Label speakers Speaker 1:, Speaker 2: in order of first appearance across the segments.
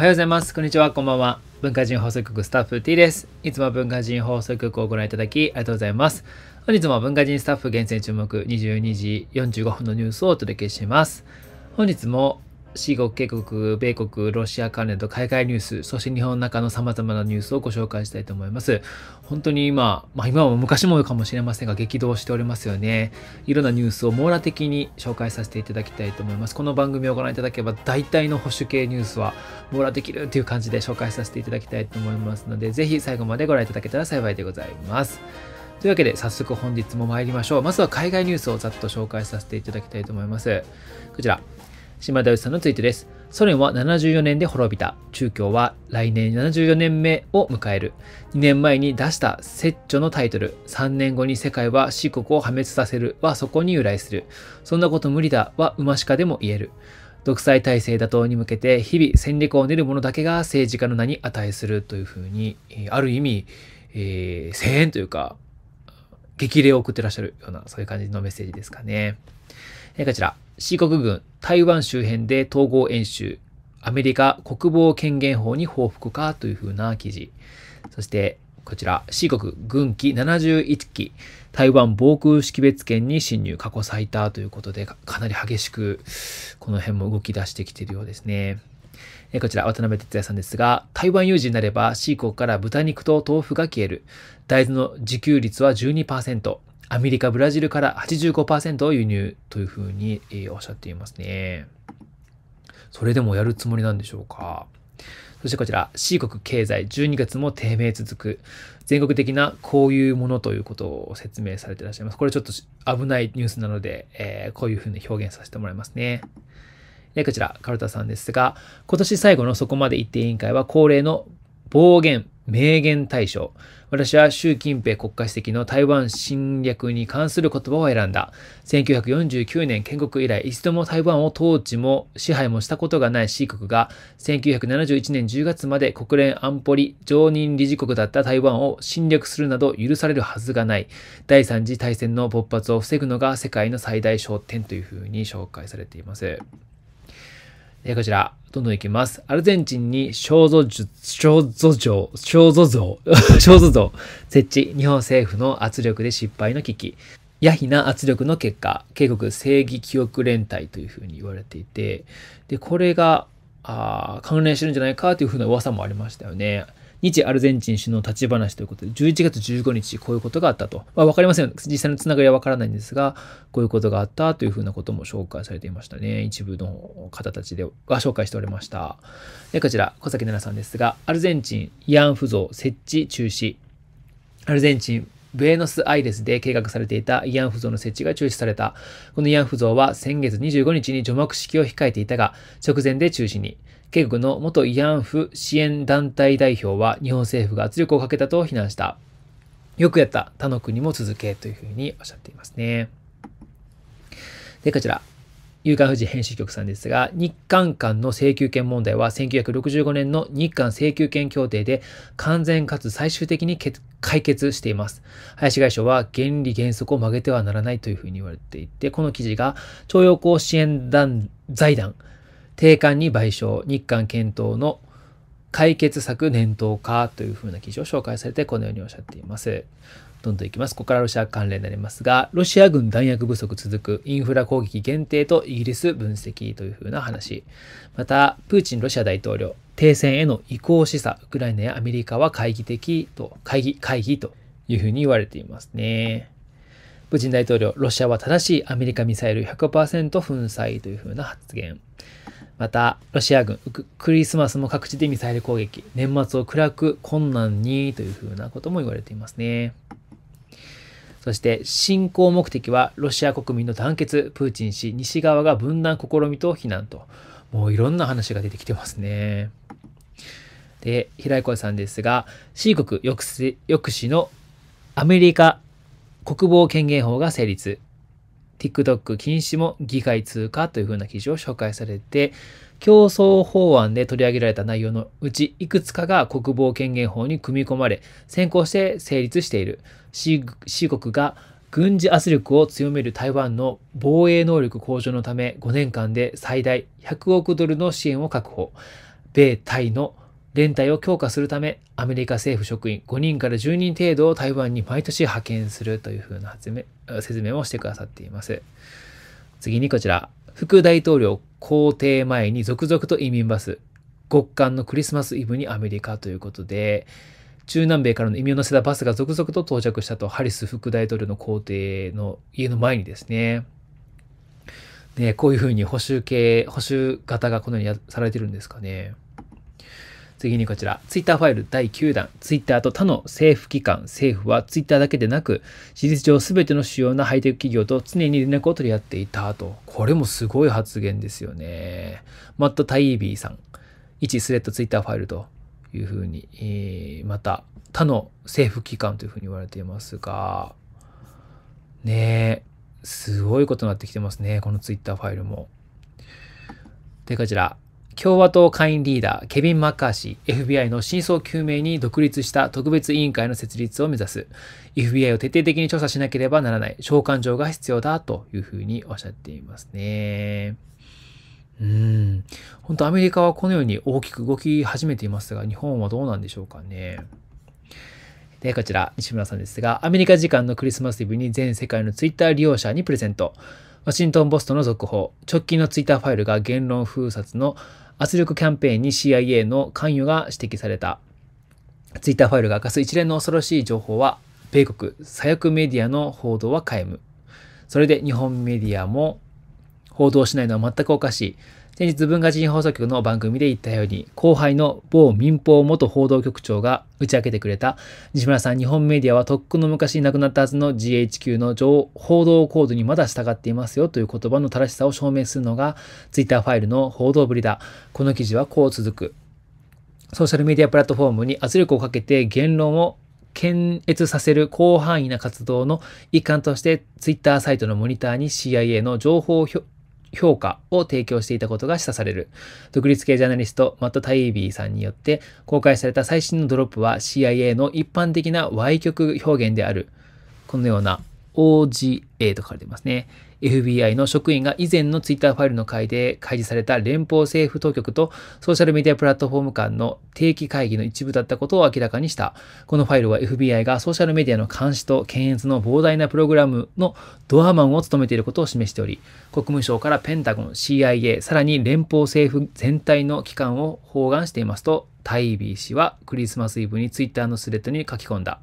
Speaker 1: おはようございます。こんにちは。こんばんは。文化人放送局スタッフ T です。いつも文化人放送局をご覧いただきありがとうございます。本日も文化人スタッフ厳選注目22時45分のニュースをお届けします。本日も四国、渓谷、米国、ロシア関連と海外ニュース、そして日本の中の様々なニュースをご紹介したいと思います。本当に今、まあ今も昔もかもしれませんが激動しておりますよね。いろんなニュースを網羅的に紹介させていただきたいと思います。この番組をご覧いただければ大体の保守系ニュースは網羅できるという感じで紹介させていただきたいと思いますので、ぜひ最後までご覧いただけたら幸いでございます。というわけで早速本日も参りましょう。まずは海外ニュースをざっと紹介させていただきたいと思います。こちら。島田由さんツイートです。ソ連は74年で滅びた。中共は来年74年目を迎える。2年前に出した説著のタイトル、3年後に世界は四国を破滅させるはそこに由来する。そんなこと無理だは馬鹿でも言える。独裁体制打倒に向けて日々戦略を練る者だけが政治家の名に値するというふうに、ある意味、えー、声援というか、激励を送ってらっしゃるような、そういう感じのメッセージですかね。えこちら、四国軍、台湾周辺で統合演習、アメリカ国防権限法に報復かというふうな記事。そして、こちら、四国軍機71機、台湾防空識別圏に侵入過去最多ということで、かなり激しく、この辺も動き出してきているようですね。こちら、渡辺哲也さんですが、台湾有事になれば、c 国から豚肉と豆腐が消える。大豆の自給率は12%。アメリカ、ブラジルから85%を輸入というふうに、えー、おっしゃっていますね。それでもやるつもりなんでしょうか。そしてこちら、C 国経済12月も低迷続く。全国的なこういうものということを説明されていらっしゃいます。これちょっと危ないニュースなので、えー、こういうふうに表現させてもらいますね。で、こちら、カルタさんですが、今年最後のそこまで一定委員会は恒例の暴言、名言大賞。私は習近平国家主席の台湾侵略に関する言葉を選んだ。1949年建国以来、一度も台湾を統治も支配もしたことがない C 国が、1971年10月まで国連安保理常任理事国だった台湾を侵略するなど許されるはずがない。第三次大戦の勃発を防ぐのが世界の最大焦点というふうに紹介されています。えー、こちら、どんどんいきます。アルゼンチンに肖像像、肖像肖像像、肖像像 設置。日本政府の圧力で失敗の危機。ヤひな圧力の結果、警告正義記憶連帯というふうに言われていて、で、これが、あ関連してるんじゃないかというふうな噂もありましたよね。日アルゼンチン首脳立ち話ということで、11月15日、こういうことがあったと。まあ、わかりません。実際のつながりはわからないんですが、こういうことがあったというふうなことも紹介されていましたね。一部の方たちでは紹介しておりました。で、こちら、小崎奈々さんですが、アルゼンチン、慰安婦像設置中止。アルゼンチン、ブエノスアイレスで計画されていた慰安婦像の設置が中止された。この慰安婦像は先月25日に除幕式を控えていたが、直前で中止に。警告の元慰安婦支援団体代表は日本政府が圧力をかけたと非難した。よくやった。他の国も続け。というふうにおっしゃっていますね。で、こちら。有刊富士編集局さんですが、日韓間の請求権問題は1965年の日韓請求権協定で完全かつ最終的に決解決しています。林外相は原理原則を曲げてはならないというふうに言われていて、この記事が徴用工支援団財団、定款に賠償、日韓検討の解決策念頭化というふうな記事を紹介されて、このようにおっしゃっています。どんどんいきます。ここからロシア関連になりますが、ロシア軍弾薬不足続く、インフラ攻撃限定とイギリス分析というふうな話。また、プーチンロシア大統領、停戦への移行示唆、ウクライナやアメリカは懐疑的と、会議、会議というふうに言われていますね。プーチン大統領、ロシアは正しいアメリカミサイル100%粉砕というふうな発言。また、ロシア軍、クリスマスも各地でミサイル攻撃、年末を暗く困難にというふうなことも言われていますね。そして、侵攻目的はロシア国民の団結、プーチン氏、西側が分断試みと非難と、もういろんな話が出てきてますね。で、平井子さんですが、C 国抑止のアメリカ国防権限法が成立。TikTok 禁止も議会通過というふうな記事を紹介されて、競争法案で取り上げられた内容のうちいくつかが国防権限法に組み込まれ、先行して成立している。C, C 国が軍事圧力を強める台湾の防衛能力向上のため5年間で最大100億ドルの支援を確保。米台の連帯を強化するため、アメリカ政府職員5人から10人程度を台湾に毎年派遣するというふうな説明をしてくださっています。次にこちら、副大統領公邸前に続々と移民バス、極寒のクリスマスイブにアメリカということで、中南米からの移民を乗せたバスが続々と到着したと、ハリス副大統領の公邸の家の前にですね、ね、こういうふうに補修系、補修型がこのようにされてるんですかね。次にこちら、ツイッターファイル第9弾、ツイッターと他の政府機関、政府はツイッターだけでなく、事実上すべての主要なハイテク企業と常に連絡を取り合っていたと。これもすごい発言ですよね。マット・タイービーさん、1スレッドツイッターファイルというふうに、えー、また他の政府機関というふうに言われていますが、ねえ、すごいことになってきてますね。このツイッターファイルも。で、こちら。共和党下院リーダー、ケビン・マッカーシー、FBI の真相究明に独立した特別委員会の設立を目指す。FBI を徹底的に調査しなければならない。召喚状が必要だというふうにおっしゃっていますね。うん。本当アメリカはこのように大きく動き始めていますが、日本はどうなんでしょうかね。で、こちら、西村さんですが、アメリカ時間のクリスマスイブに全世界の Twitter 利用者にプレゼント。ワシントン・ボストの続報。直近のツイッターファイルが言論封殺の圧力キャンペーンに CIA の関与が指摘された。Twitter ファイルが明かす一連の恐ろしい情報は、米国左翼メディアの報道は皆無。それで日本メディアも報道しないのは全くおかしい。先日文化人放送局の番組で言ったように、後輩の某民放元報道局長が打ち明けてくれた、西村さん日本メディアはとっくの昔に亡くなったはずの GHQ の報道コードにまだ従っていますよという言葉の正しさを証明するのが、Twitter ファイルの報道ぶりだ。この記事はこう続く。ソーシャルメディアプラットフォームに圧力をかけて言論を検閲させる広範囲な活動の一環として、ツイッターサイトのモニターに CIA の情報評価を提供していたことが示唆される。独立系ジャーナリスト、マット・タイービーさんによって、公開された最新のドロップは CIA の一般的な歪曲表現である。このような OGA と書かれていますね。FBI の職員が以前のツイッターファイルの回で開示された連邦政府当局とソーシャルメディアプラットフォーム間の定期会議の一部だったことを明らかにした。このファイルは FBI がソーシャルメディアの監視と検閲の膨大なプログラムのドアマンを務めていることを示しており、国務省からペンタゴン、CIA、さらに連邦政府全体の機関を包含していますと、タイビー氏はクリスマスイブにツイッターのスレッドに書き込んだ。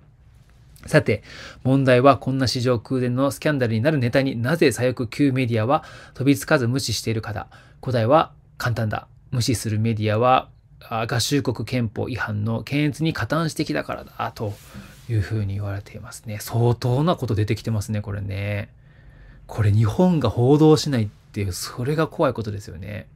Speaker 1: さて、問題はこんな史上空前のスキャンダルになるネタになぜ左翼旧メディアは飛びつかず無視しているかだ。答えは簡単だ。無視するメディアは合衆国憲法違反の検閲に加担してきたからだ。というふうに言われていますね。相当なこと出てきてますね、これね。これ日本が報道しないっていう、それが怖いことですよね。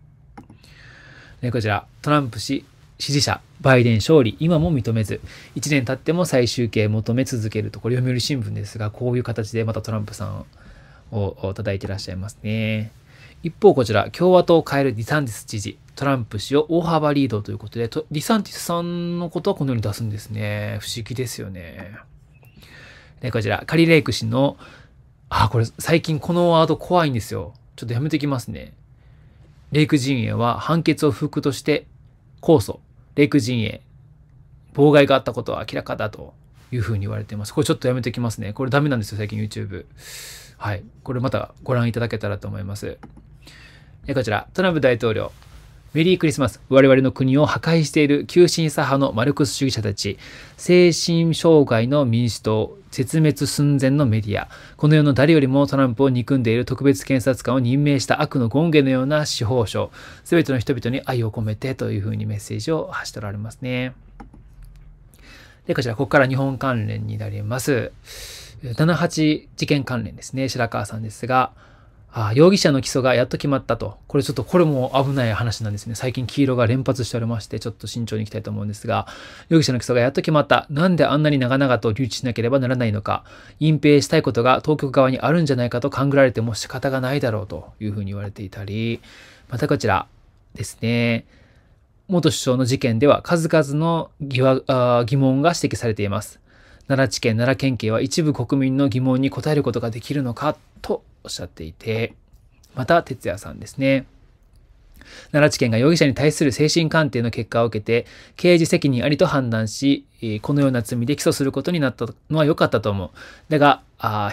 Speaker 1: ね、こちら、トランプ氏、支持者、バイデン勝利、今も認めず、1年経っても再集計求め続けると、これ読売新聞ですが、こういう形でまたトランプさんを叩いてらっしゃいますね。一方こちら、共和党を変えるディサンティス知事、トランプ氏を大幅リードということで、ディサンティスさんのことはこのように出すんですね。不思議ですよね。で、こちら、カリレイク氏の、あ、これ最近このワード怖いんですよ。ちょっとやめてきますね。レイク陣営は判決を不服として控訴。レイク陣営、妨害があったことは明らかだというふうに言われています。これちょっとやめてきますね。これダメなんですよ、最近 YouTube。はい。これまたご覧いただけたらと思います。えこちら、トランプ大統領。メリークリスマス。我々の国を破壊している急進左派のマルクス主義者たち。精神障害の民主党。絶滅寸前のメディア。この世の誰よりもトランプを憎んでいる特別検察官を任命した悪の権下のような司法省。すべての人々に愛を込めてというふうにメッセージを発しておられますね。で、こちら、ここから日本関連になります。78事件関連ですね。白川さんですが、あ容疑者の起訴がやっと決まったと。これちょっとこれも危ない話なんですね。最近黄色が連発しておりまして、ちょっと慎重にいきたいと思うんですが、容疑者の起訴がやっと決まった。なんであんなに長々と留置しなければならないのか。隠蔽したいことが当局側にあるんじゃないかと勘ぐられても仕方がないだろうというふうに言われていたり、またこちらですね。元首相の事件では数々の疑疑問が指摘されています。奈良地検、奈良県警は一部国民の疑問に答えることができるのかとおっしゃっていて、また、哲也さんですね。奈良地検が容疑者に対する精神鑑定の結果を受けて、刑事責任ありと判断し、このような罪で起訴することになったのは良かったと思う。だが、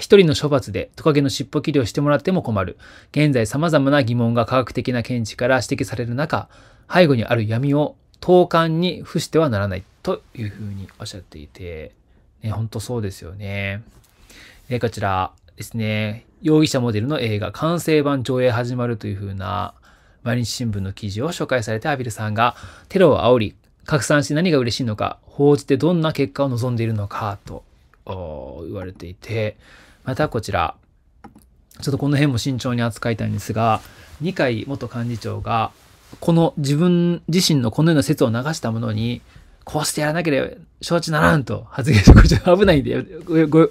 Speaker 1: 一人の処罰でトカゲの尻尾切りをしてもらっても困る。現在様々な疑問が科学的な見地から指摘される中、背後にある闇を投函に付してはならないというふうにおっしゃっていて、ね、ほんとそうですよね。こちら、ですね、容疑者モデルの映画完成版上映始まるというふうな毎日新聞の記事を紹介されてアビルさんがテロを煽り、拡散して何が嬉しいのか、報じてどんな結果を望んでいるのかと言われていて、またこちら、ちょっとこの辺も慎重に扱いたいんですが、二階元幹事長が、この自分自身のこのような説を流したものに、こうしてやらなければ承知ならんと発言して、こちら危ないんで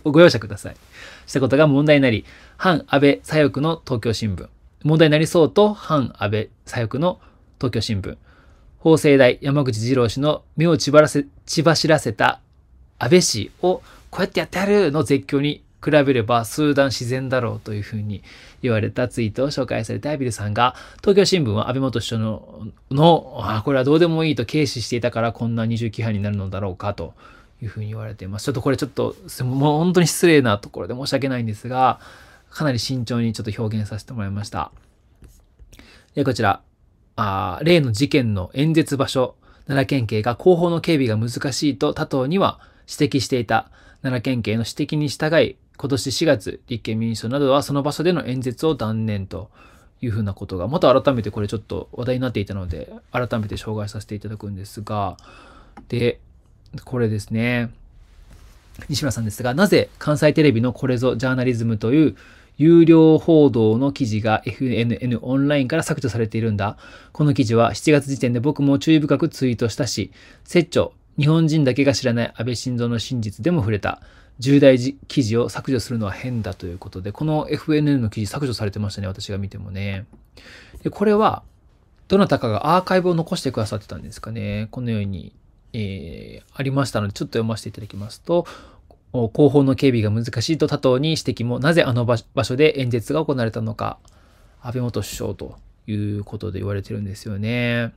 Speaker 1: ご容赦ください。したことが問題になり、反安倍左翼の東京新聞。問題になりそうと反安倍左翼の東京新聞。法政大山口二郎氏の目を血ばらせ、血走らせた安倍氏をこうやってやってやるの絶叫に比べれば数段自然だろうというふうに言われたツイートを紹介されたビルさんが、東京新聞は安倍元首相の、のあこれはどうでもいいと軽視していたからこんな二重規範になるのだろうかというふうに言われています。ちょっとこれちょっと、もう本当に失礼なところで申し訳ないんですが、かなり慎重にちょっと表現させてもらいました。で、こちら。あ例の事件の演説場所、奈良県警が後方の警備が難しいと他党には指摘していた。奈良県警の指摘に従い、今年4月、立憲民主党などはその場所での演説を断念というふうなことが、また改めてこれちょっと話題になっていたので、改めて紹介させていただくんですが、で、これですね、西村さんですが、なぜ関西テレビのこれぞジャーナリズムという有料報道の記事が FNN オンラインから削除されているんだ。この記事は7月時点で僕も注意深くツイートしたし、説著、日本人だけが知らない安倍晋三の真実でも触れた。重大記事を削除するのは変だということで、この FNN の記事削除されてましたね、私が見てもね。で、これは、どなたかがアーカイブを残してくださってたんですかね。このように、えー、ありましたので、ちょっと読ませていただきますと、後方の警備が難しいと他党に指摘も、なぜあの場所で演説が行われたのか、安倍元首相ということで言われてるんですよね。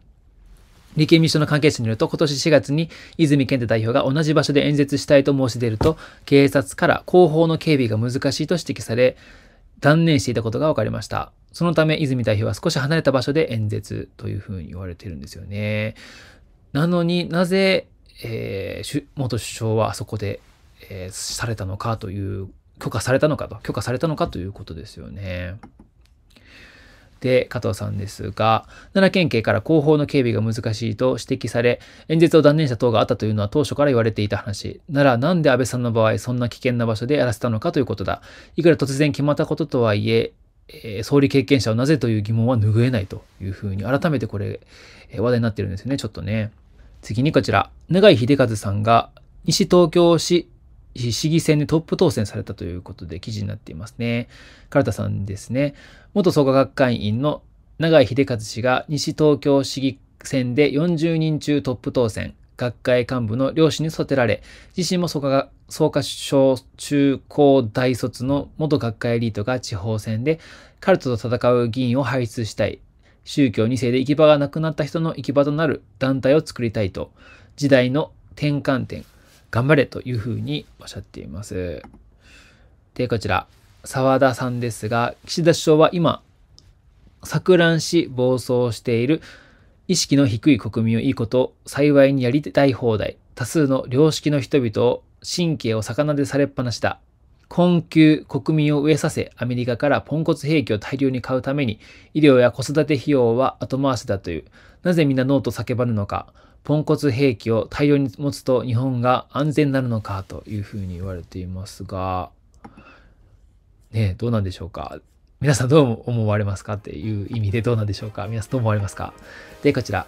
Speaker 1: 立憲民主党の関係者によると、今年4月に泉健太代表が同じ場所で演説したいと申し出ると、警察から後方の警備が難しいと指摘され、断念していたことが分かりました。そのため、泉代表は少し離れた場所で演説というふうに言われてるんですよね。なのになぜ、えー、元首相はあそこで、えー、されたのかという、許可されたのかと、許可されたのかということですよね。で、加藤さんですが、奈良県警から後方の警備が難しいと指摘され、演説を断念した等があったというのは当初から言われていた話。なら、なんで安倍さんの場合、そんな危険な場所でやらせたのかということだ。いくら突然決まったこととはいえ、え総理経験者をなぜという疑問は拭えないというふうに、改めてこれ、え話題になってるんですよね、ちょっとね。次にこちら。永井秀和さんが、西東京市市議選でトップ当選されたということで記事になっていますね。唐田さんですね。元創価学会員の永井秀和氏が西東京市議選で40人中トップ当選。学会幹部の両親に育てられ、自身も創価省中高大卒の元学会エリートが地方選でカルトと戦う議員を輩出したい。宗教2世で行き場がなくなった人の行き場となる団体を作りたいと、時代の転換点、頑張れというふうにおっしゃっています。で、こちら、沢田さんですが、岸田首相は今、錯乱し暴走している意識の低い国民をいいことを幸いにやりたい放題、多数の良識の人々を神経を逆なでされっぱなしだ。困窮、国民を飢えさせ、アメリカからポンコツ兵器を大量に買うために、医療や子育て費用は後回しだという。なぜみんなノーと叫ばぬのか。ポンコツ兵器を大量に持つと日本が安全になるのかというふうに言われていますが、ねどうなんでしょうか。皆さんどう思われますかっていう意味でどうなんでしょうか。皆さんどう思われますか。で、こちら、